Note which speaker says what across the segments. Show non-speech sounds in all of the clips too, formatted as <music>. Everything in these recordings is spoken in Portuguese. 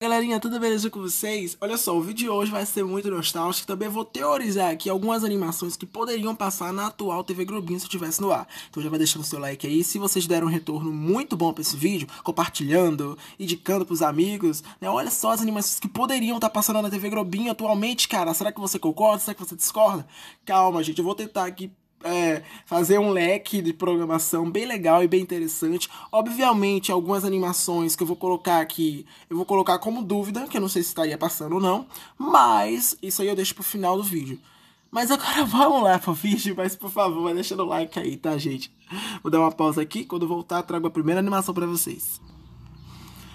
Speaker 1: Galerinha, tudo beleza com vocês? Olha só, o vídeo de hoje vai ser muito nostálgico, também vou teorizar aqui algumas animações que poderiam passar na atual TV Globinho se estivesse no ar. Então já vai deixando seu like aí, se vocês deram um retorno muito bom pra esse vídeo, compartilhando, indicando pros amigos, né? Olha só as animações que poderiam estar tá passando na TV Globinho atualmente, cara. Será que você concorda? Será que você discorda? Calma, gente, eu vou tentar aqui é, fazer um leque de programação bem legal e bem interessante. Obviamente, algumas animações que eu vou colocar aqui, eu vou colocar como dúvida, que eu não sei se estaria passando ou não, mas isso aí eu deixo pro final do vídeo. Mas agora <laughs> vamos lá pro vídeo, mas por favor, vai deixando o like aí, tá, gente? Vou dar uma pausa aqui, quando voltar trago a primeira animação para vocês.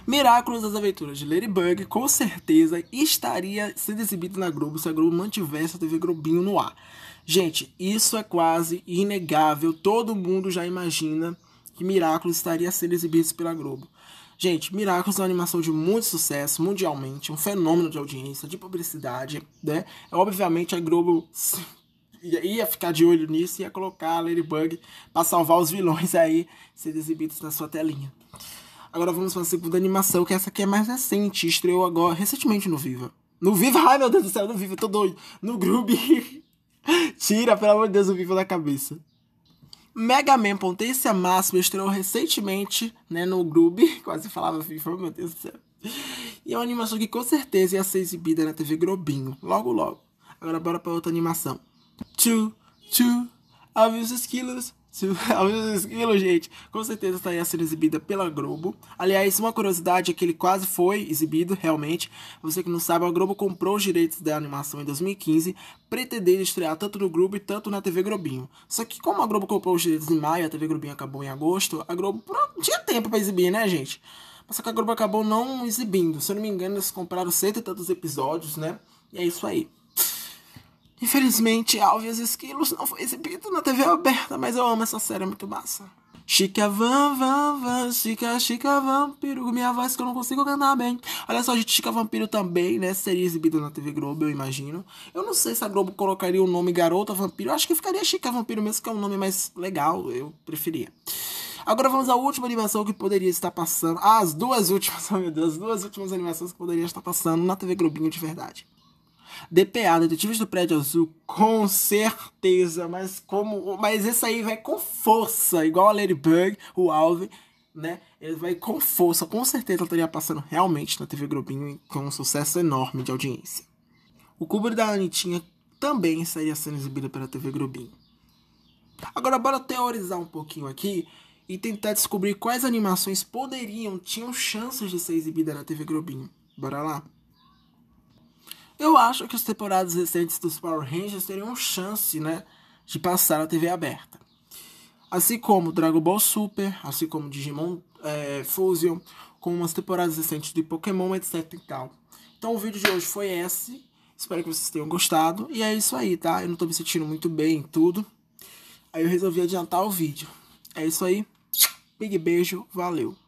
Speaker 1: Miraculous das Aventuras de Ladybug com certeza estaria sendo exibido na Globo se a Globo mantivesse a TV Globinho no ar. Gente, isso é quase inegável, todo mundo já imagina que Miraculous estaria sendo exibido pela Globo. Gente, Miraculous é uma animação de muito sucesso mundialmente, um fenômeno de audiência, de publicidade, né? É, obviamente a Globo <laughs> ia ficar de olho nisso e ia colocar a Ladybug para salvar os vilões aí sendo exibidos na sua telinha. Agora vamos para a segunda animação, que essa aqui é mais recente. Estreou agora, recentemente no Viva. No Viva? Ai, meu Deus do céu, no Viva, eu tô doido. No Groove. <laughs> Tira, pelo amor de Deus, o Viva da cabeça. Mega Man Potência Máxima estreou recentemente, né, no Groove. <laughs> Quase falava Viva meu Deus do céu. E é uma animação que com certeza ia ser exibida na TV Grobinho, logo logo. Agora bora para outra animação. Two, two, avios esquilos, <laughs> Ao Esquilo, gente, com certeza estaria tá sendo exibida pela Globo. Aliás, uma curiosidade é que ele quase foi exibido, realmente. Você que não sabe, a Globo comprou os direitos da animação em 2015, pretendendo estrear tanto no Globo e tanto na TV Globinho. Só que como a Globo comprou os direitos em maio, a TV Globinho acabou em agosto, a Globo não tinha tempo para exibir, né, gente? só que a Globo acabou não exibindo. Se eu não me engano, eles compraram cento e tantos episódios, né? E é isso aí. Infelizmente, Alves Esquilos não foi exibido na TV aberta, mas eu amo essa série, é muito massa. Chica van, van, van, chica, chica vampiro, minha voz que eu não consigo cantar bem. Olha só, gente, Chica Vampiro também, né? Seria exibido na TV Globo, eu imagino. Eu não sei se a Globo colocaria o nome Garota Vampiro, eu acho que ficaria Chica Vampiro mesmo, que é um nome mais legal, eu preferia. Agora vamos à última animação que poderia estar passando. Ah, as duas últimas, <laughs> oh meu Deus, as duas últimas animações que poderia estar passando na TV Globinho de verdade. DPA, Detetives do Prédio Azul, com certeza, mas como. Mas esse aí vai com força, igual a Ladybug, o Alvin, né? Ele vai com força, com certeza estaria passando realmente na TV Globinho com um sucesso enorme de audiência. O Cubo da Anitinha também estaria sendo exibido pela TV Globinho. Agora bora teorizar um pouquinho aqui e tentar descobrir quais animações poderiam, tinham chances de ser exibida na TV Globinho. Bora lá? Eu acho que as temporadas recentes dos Power Rangers teriam chance, né, de passar na TV aberta. Assim como Dragon Ball Super, assim como Digimon é, Fusion, com umas temporadas recentes de Pokémon, etc e tal. Então o vídeo de hoje foi esse. Espero que vocês tenham gostado. E é isso aí, tá? Eu não tô me sentindo muito bem em tudo. Aí eu resolvi adiantar o vídeo. É isso aí. Big beijo, valeu.